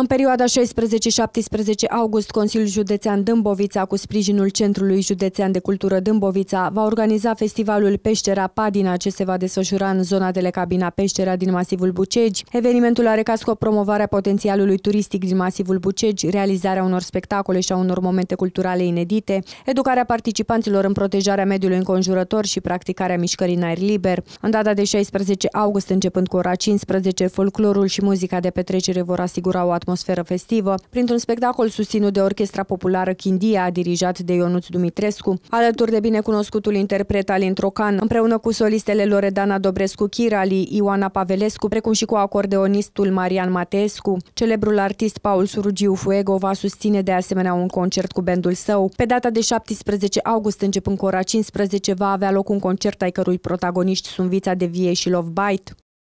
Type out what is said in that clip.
În perioada 16-17 august, Consiliul Județean Dâmbovița, cu sprijinul Centrului Județean de Cultură Dâmbovița, va organiza festivalul Peștera Padina, ce se va desfășura în zona de cabina Peștera din masivul Bucegi. Evenimentul are ca scop promovarea potențialului turistic din masivul Bucegi, realizarea unor spectacole și a unor momente culturale inedite, educarea participanților în protejarea mediului înconjurător și practicarea mișcării în aer liber. În data de 16 august, începând cu ora 15, folclorul și muzica de petrecere vor asigura o atmosferă atmosferă festivă, printr-un spectacol susținut de Orchestra Populară Chindia, dirijat de Ionuț Dumitrescu, alături de binecunoscutul interpret Alin Trocan, împreună cu solistele Loredana Dobrescu-Chirali, Ioana Pavelescu, precum și cu acordeonistul Marian Mateescu. Celebrul artist Paul Surugiu Fuego va susține de asemenea un concert cu bandul său. Pe data de 17 august, începând cu ora 15, va avea loc un concert ai cărui protagoniști sunt Vița de Vie și Love Bite.